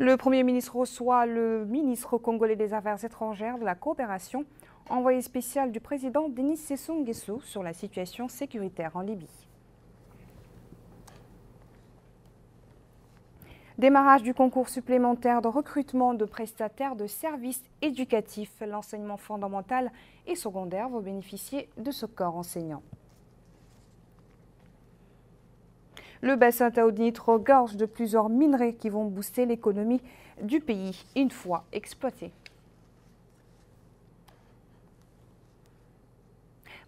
Le Premier ministre reçoit le ministre congolais des Affaires étrangères, de la coopération, envoyé spécial du président Denis Sassou Nguesso sur la situation sécuritaire en Libye. Démarrage du concours supplémentaire de recrutement de prestataires de services éducatifs. L'enseignement fondamental et secondaire vont bénéficier de ce corps enseignant. Le bassin taudit regorge de plusieurs minerais qui vont booster l'économie du pays une fois exploité.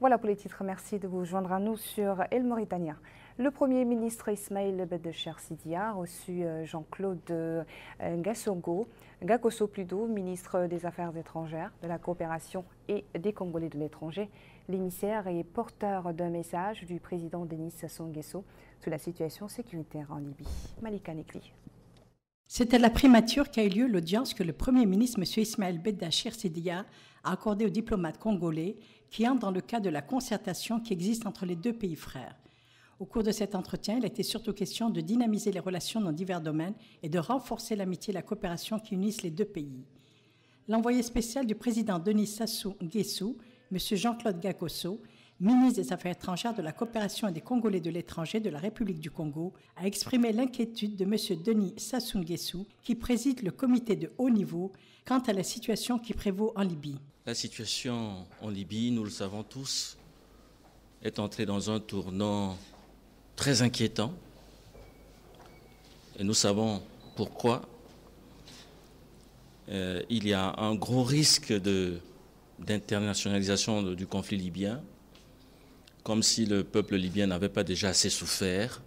Voilà pour les titres. Merci de vous joindre à nous sur El Mauritania. Le Premier ministre Ismail Bedecher Sidia, a reçu euh, Jean-Claude euh, Gassongo, Gakoso Pludo, ministre des Affaires étrangères, de la coopération et des Congolais de l'étranger. L'émissaire est porteur d'un message du président Denis Sassou Nguesso sur la situation sécuritaire en Libye. Malika Nekli. C'est à la primature qu'a eu lieu l'audience que le Premier ministre M. Ismaël Bedachir Sidia a accordée aux diplomates congolais qui entrent dans le cadre de la concertation qui existe entre les deux pays frères. Au cours de cet entretien, il a été surtout question de dynamiser les relations dans divers domaines et de renforcer l'amitié et la coopération qui unissent les deux pays. L'envoyé spécial du président Denis Sassou Nguesso M. Jean-Claude Gacosso, ministre des Affaires étrangères de la coopération des Congolais de l'étranger de la République du Congo, a exprimé l'inquiétude de M. Denis Sassou qui préside le comité de haut niveau, quant à la situation qui prévaut en Libye. La situation en Libye, nous le savons tous, est entrée dans un tournant très inquiétant. Et nous savons pourquoi. Euh, il y a un gros risque de d'internationalisation du conflit libyen, comme si le peuple libyen n'avait pas déjà assez souffert.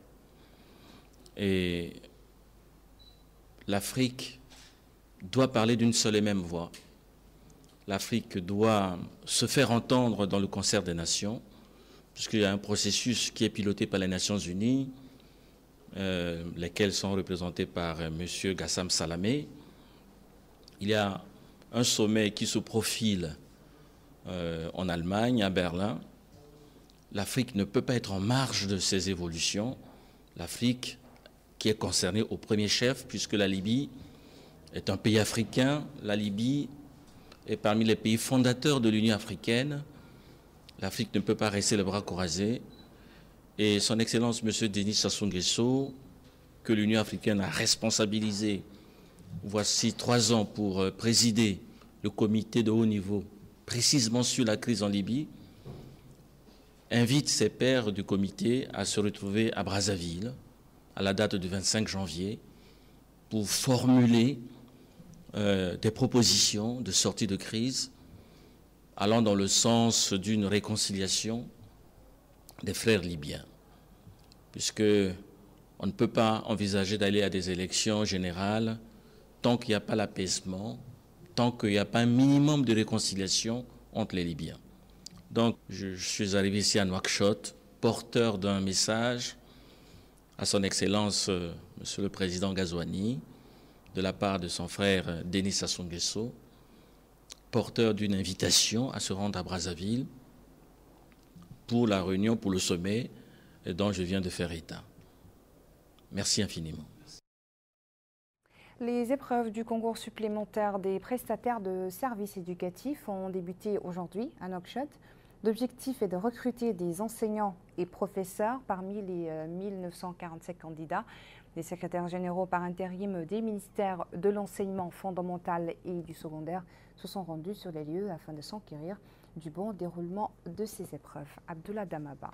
Et l'Afrique doit parler d'une seule et même voix. L'Afrique doit se faire entendre dans le concert des nations, puisqu'il y a un processus qui est piloté par les Nations Unies, lesquels lesquelles sont représentés par euh, M. Gassam Salamé. Il y a un sommet qui se profile euh, en Allemagne, à Berlin. L'Afrique ne peut pas être en marge de ces évolutions. L'Afrique qui est concernée au premier chef, puisque la Libye est un pays africain. La Libye est parmi les pays fondateurs de l'Union africaine. L'Afrique ne peut pas rester le bras croisé. Et son Excellence, M. Denis Sassou Nguesso, que l'Union africaine a responsabilisé voici trois ans pour euh, présider le comité de haut niveau précisément sur la crise en Libye, invite ses pairs du comité à se retrouver à Brazzaville à la date du 25 janvier pour formuler euh, des propositions de sortie de crise allant dans le sens d'une réconciliation des frères libyens. Puisque on ne peut pas envisager d'aller à des élections générales tant qu'il n'y a pas l'apaisement tant qu'il n'y a pas un minimum de réconciliation entre les Libyens. Donc je, suis arrivé ici à Nouakchott, porteur d'un message à son Excellence euh, Monsieur le Président Gazouani, de la part de son frère euh, Denis Sassou porteur d'une invitation à se rendre à Brazzaville pour la réunion, pour le sommet dont je viens de faire état. Merci infiniment. Les épreuves du concours supplémentaire des prestataires de services éducatifs ont débuté aujourd'hui à Nokshot. L'objectif est de recruter des enseignants et professeurs parmi les 1947 euh, candidats. Les secrétaires généraux par intérim des ministères de l'enseignement fondamental et du secondaire se sont rendus sur les lieux afin de s'enquérir du bon déroulement de ces épreuves. Abdullah Damaba.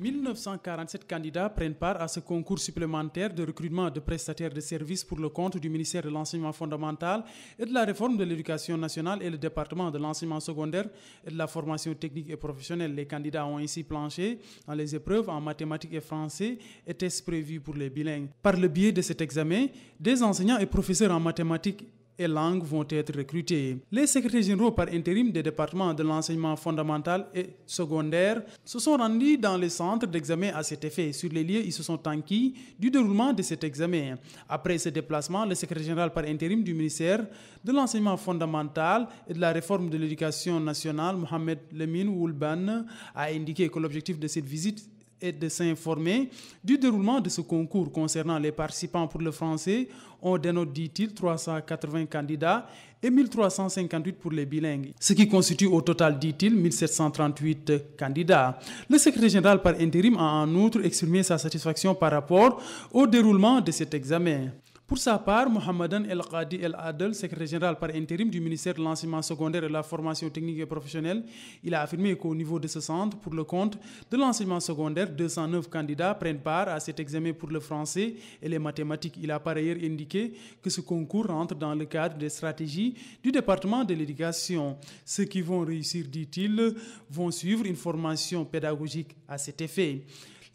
1947 candidats prennent part à ce concours supplémentaire de recrutement de prestataires de services pour le compte du ministère de l'Enseignement fondamental et de la réforme de l'éducation nationale et le département de l'enseignement secondaire et de la formation technique et professionnelle. Les candidats ont ainsi planché dans les épreuves en mathématiques et français et tests prévus pour les bilingues. Par le biais de cet examen, des enseignants et professeurs en mathématiques et langues vont être recrutées. Les secrétaires généraux par intérim des départements de l'enseignement fondamental et secondaire se sont rendus dans les centres d'examen à cet effet. Sur les lieux, ils se sont enquis du déroulement de cet examen. Après ce déplacement, le secrétaire général par intérim du ministère de l'enseignement fondamental et de la réforme de l'éducation nationale, Mohamed Lemine Woulban, a indiqué que l'objectif de cette visite et de s'informer du déroulement de ce concours concernant les participants pour le français. On dénote, dit-il, 380 candidats et 1358 pour les bilingues, ce qui constitue au total, dit-il, 1738 candidats. Le secrétaire général par intérim a en outre exprimé sa satisfaction par rapport au déroulement de cet examen. Pour sa part, Mohamedan El Qadi El Adel, secrétaire général par intérim du ministère de l'enseignement secondaire et de la formation technique et professionnelle, il a affirmé qu'au niveau de ce centre, pour le compte de l'enseignement secondaire, 209 candidats prennent part à cet examen pour le français et les mathématiques. Il a par ailleurs indiqué que ce concours rentre dans le cadre des stratégies du département de l'éducation. Ceux qui vont réussir, dit-il, vont suivre une formation pédagogique à cet effet.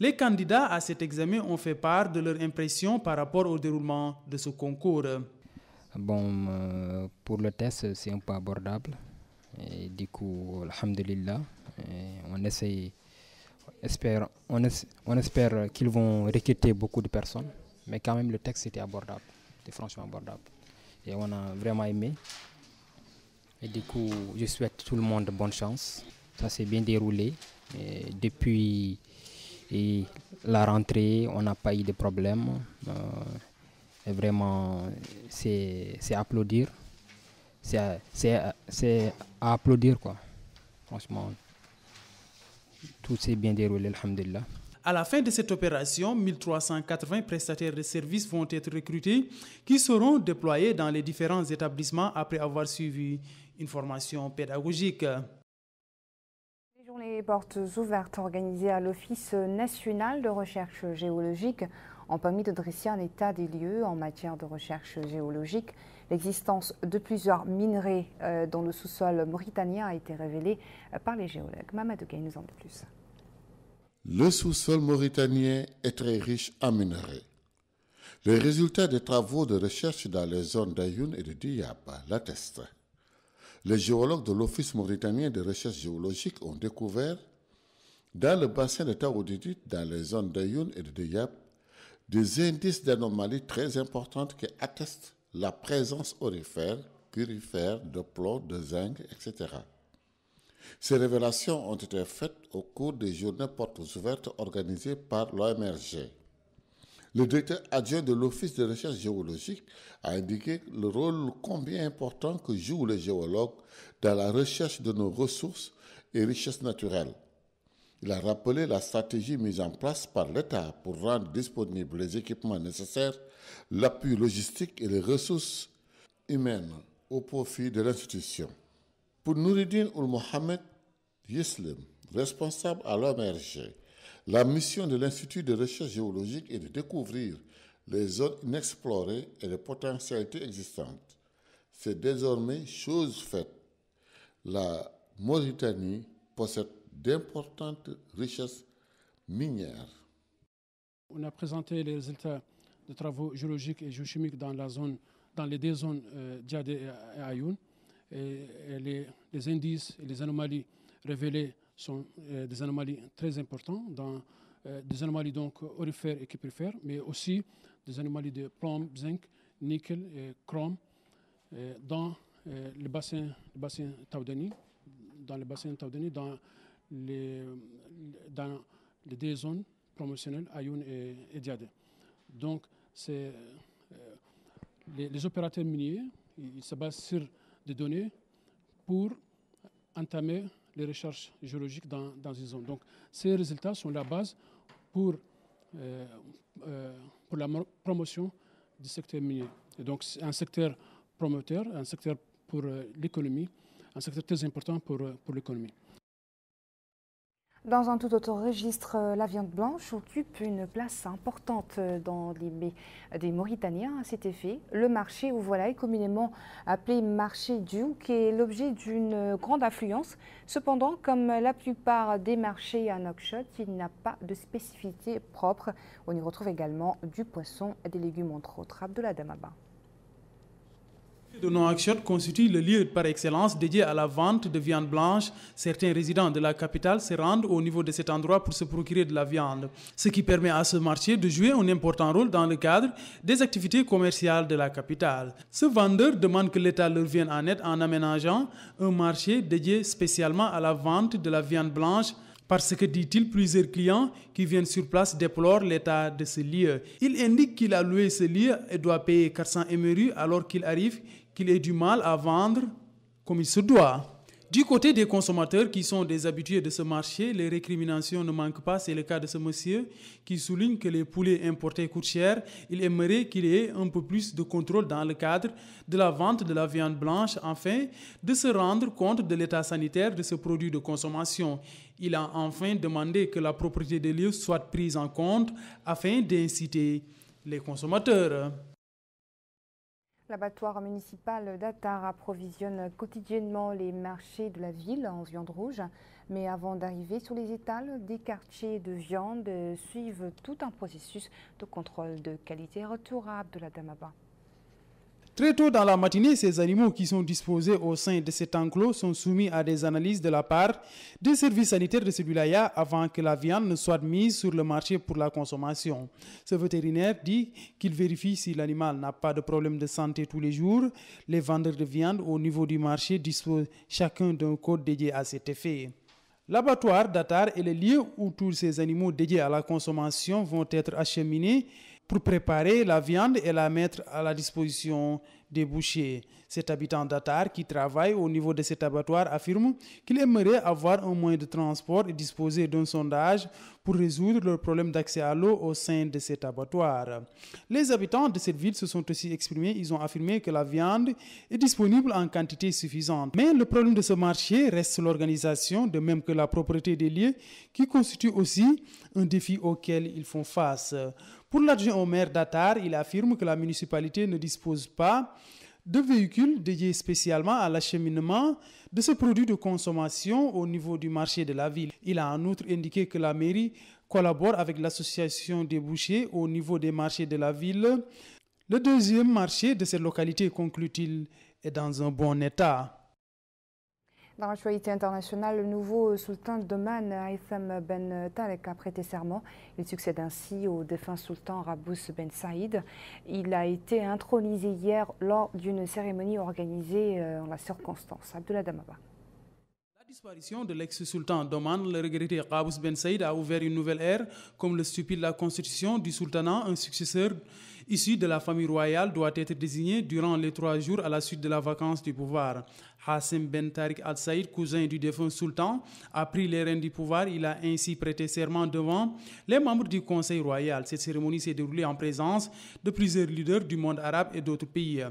Les candidats à cet examen ont fait part de leur impression par rapport au déroulement de ce concours. Bon, euh, pour le test, c'est un peu abordable. Et du coup, alhamdulillah, on espère, on, on espère qu'ils vont recruter beaucoup de personnes. Mais quand même, le texte était abordable, C'était franchement abordable. Et on a vraiment aimé. Et du coup, je souhaite tout le monde bonne chance. Ça s'est bien déroulé. depuis et la rentrée, on n'a pas eu de problème. Euh, vraiment, c'est applaudir. C'est à applaudir, quoi. Franchement, tout s'est bien déroulé, alhamdulillah. À la fin de cette opération, 1380 prestataires de services vont être recrutés qui seront déployés dans les différents établissements après avoir suivi une formation pédagogique les portes ouvertes organisées à l'Office national de recherche géologique ont permis de dresser un état des lieux en matière de recherche géologique. L'existence de plusieurs minerais euh, dans le sous-sol mauritanien a été révélée euh, par les géologues. Mamadou Gay nous en dit plus. Le sous-sol mauritanien est très riche en minerais. Les résultats des travaux de recherche dans les zones d'Ayoun et de Diab l'attestent. Les géologues de l'Office mauritanien de recherche géologique ont découvert, dans le bassin de Taoudidit, dans les zones d'Ayoun et de Deyab, des indices d'anomalies très importantes qui attestent la présence orifère, curifère, de plomb, de zinc, etc. Ces révélations ont été faites au cours des journées portes ouvertes organisées par l'OMRG. Le directeur adjoint de l'Office de recherche géologique a indiqué le rôle combien important que jouent les géologues dans la recherche de nos ressources et richesses naturelles. Il a rappelé la stratégie mise en place par l'État pour rendre disponibles les équipements nécessaires, l'appui logistique et les ressources humaines au profit de l'institution. Pour Nouridine Oul Mohamed Yislim, responsable à l'OMRG, la mission de l'Institut de recherche géologique est de découvrir les zones inexplorées et les potentialités existantes. C'est désormais chose faite. La Mauritanie possède d'importantes richesses minières. On a présenté les résultats de travaux géologiques et géochimiques dans la zone, dans les deux zones euh, Diade et Ayoun. Et, les, indices et les anomalies révélées sont euh, des anomalies très importantes, dans, euh, des anomalies donc orifères et qui préfèrent, mais aussi des anomalies de plomb, zinc, nickel et chrome euh, dans le bassin, le bassin Taudani, dans le bassin dans les, dans les deux zones promotionnelles, Ayoun et, Diade. Donc, c'est, les, opérateurs miniers, ils se basent sur des données pour entamer les recherches géologiques dans, dans une zone. Donc ces résultats sont la base pour, euh, euh, pour la promotion du secteur minier. Et donc c'est un secteur promoteur, un secteur pour euh, l'économie, un secteur très important pour, pour l'économie. Dans un tout autre registre, euh, la viande blanche occupe une place importante euh, dans les des Mauritaniens. À cet effet, le marché voilà est communément appelé marché du qui est l'objet d'une grande influence. Cependant, comme la plupart des marchés à Nouakchott, il n'a pas de spécificité propre. On y retrouve également du poisson, et des légumes entre autres. Abdullah Damaba. Le de Nouakchott constitue le lieu par excellence dédié à la vente de viande blanche. Certains résidents de la capitale se rendent au niveau de cet endroit pour se procurer de la viande, ce qui permet à ce marché de jouer un important rôle dans le cadre des activités commerciales de la capitale. Ce vendeur demande que l'État leur vienne en aide en aménageant un marché dédié spécialement à la vente de la viande blanche parce que, dit-il, plusieurs clients qui viennent sur place déplorent l'état de ce lieu. Il indique qu'il a loué ce lieu et doit payer 400 émerus alors qu'il arrive qu'il ait du mal à vendre comme il se doit. Du côté des consommateurs qui sont des habitués de ce marché, les récriminations ne manquent pas. C'est le cas de ce monsieur qui souligne que les poulets importés coûtent cher. Il aimerait qu'il y ait un peu plus de contrôle dans le cadre de la vente de la viande blanche, afin de se rendre compte de l'état sanitaire de ce produit de consommation. Il a enfin demandé que la propriété des lieux soit prise en compte afin d'inciter les consommateurs. L'abattoir municipal d'Attar approvisionne quotidiennement les marchés de la ville en viande rouge. Mais avant d'arriver sur les étals, des quartiers de viande suivent tout un processus de contrôle de qualité. retourable de la Damaba. Très tôt dans la matinée, ces animaux qui sont disposés au sein de cet enclos sont soumis à des analyses de la part des services sanitaires de ce avant que la viande ne soit mise sur le marché pour la consommation. Ce vétérinaire dit qu'il vérifie si l'animal n'a pas de problème de santé tous les jours. Les vendeurs de viande au niveau du marché disposent chacun d'un code dédié à cet effet. L'abattoir d'Atar est le lieu où tous ces animaux dédiés à la consommation vont être acheminés pour préparer la viande et la mettre à la disposition des bouchers. Cet habitant d'Atar qui travaille au niveau de cet abattoir affirme qu'il aimerait avoir un moyen de transport et disposer d'un sondage pour résoudre le problème d'accès à l'eau au sein de cet abattoir. Les habitants de cette ville se sont aussi exprimés. Ils ont affirmé que la viande est disponible en quantité suffisante. Mais le problème de ce marché reste l'organisation, de même que la propriété des lieux, qui constitue aussi un défi auquel ils font face. Pour l'adjoint au maire d'Atar, il affirme que la municipalité ne dispose pas de véhicules dédiés spécialement à l'acheminement de ce produits de consommation au niveau du marché de la ville. Il a en outre indiqué que la mairie collabore avec l'association des bouchers au niveau des marchés de la ville. Le deuxième marché de cette localité, conclut-il, est dans un bon état. Dans la l'actualité internationale, le nouveau euh, sultan d'Oman, Haitham Ben Talek, a prêté serment. Il succède ainsi au défunt sultan Rabous Ben Saïd. Il a été intronisé hier lors d'une cérémonie organisée euh, en la circonstance. Abdullah Damaba disparition de l'ex-sultan d'Oman, le regretté Qaboos Ben Saïd a ouvert une nouvelle ère, comme le stipule la constitution du sultanat. Un successeur issu de la famille royale doit être désigné durant les trois jours à la suite de la vacance du pouvoir. Hassim Ben Tariq Al Saïd, cousin du défunt sultan, a pris les rênes du pouvoir. Il a ainsi prêté serment devant les membres du conseil royal. Cette cérémonie s'est déroulée en présence de plusieurs leaders du monde arabe et d'autres pays.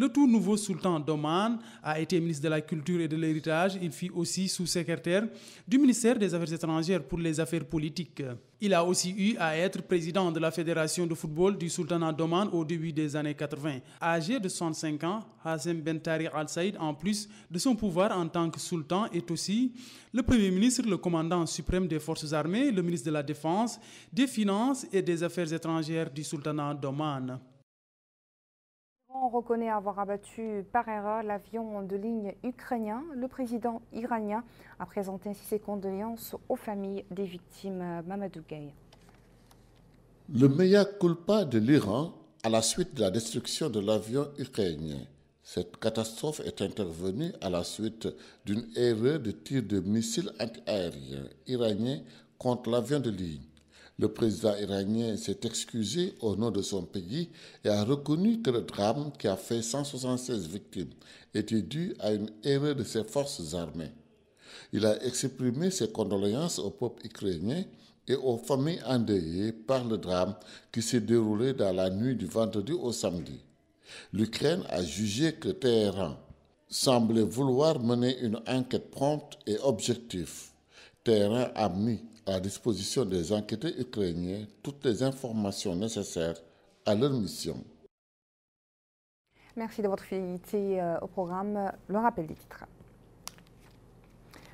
Le tout nouveau sultan d'Oman a été ministre de la Culture et de l'Héritage. Il fut aussi sous-secrétaire du ministère des Affaires étrangères pour les affaires politiques. Il a aussi eu à être président de la Fédération de football du Sultanat d'Oman au début des années 80. Âgé de 65 ans, Hassan Ben Tariq Al Saïd, en plus de son pouvoir en tant que sultan, est aussi le premier ministre, le commandant suprême des forces armées, le ministre de la Défense, des Finances et des Affaires étrangères du Sultanat d'Oman. On reconnaît avoir abattu par erreur l'avion de ligne ukrainien. Le président iranien a présenté ainsi ses condoléances aux familles des victimes Mamadou Le meilleur culpa de l'Iran à la suite de la destruction de l'avion ukrainien. Cette catastrophe est intervenue à la suite d'une erreur de tir de missiles anti-aériens iraniens contre l'avion de ligne. Le président iranien s'est excusé au nom de son pays et a reconnu que le drame qui a fait 176 victimes était dû à une erreur de ses forces armées. Il a exprimé ses condoléances au peuple ukrainien et aux familles endeuillées par le drame qui s'est déroulé dans la nuit du vendredi au samedi. L'Ukraine a jugé que Téhéran semblait vouloir mener une enquête prompte et objective. Téhéran a mis à disposition des enquêteurs ukrainiens toutes les informations nécessaires à leur mission. Merci de votre fidélité euh, au programme. Le rappel des titres.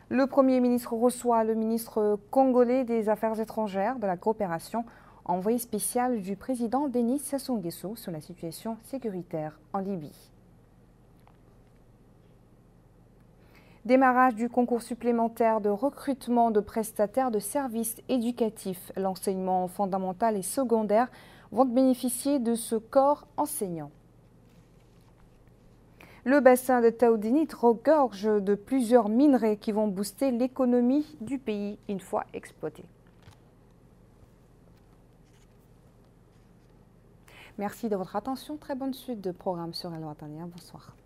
Le Premier ministre reçoit le ministre congolais des Affaires étrangères, de la coopération, envoyé spécial du président Denis Sassou Nguesso sur la situation sécuritaire en Libye. Démarrage du concours supplémentaire de recrutement de prestataires de services éducatifs. L'enseignement fondamental et secondaire vont bénéficier de ce corps enseignant. Le bassin de Taoudinit regorge de plusieurs minerais qui vont booster l'économie du pays une fois exploité. Merci de votre attention. Très bonne suite de programme sur loi Watania. Bonsoir.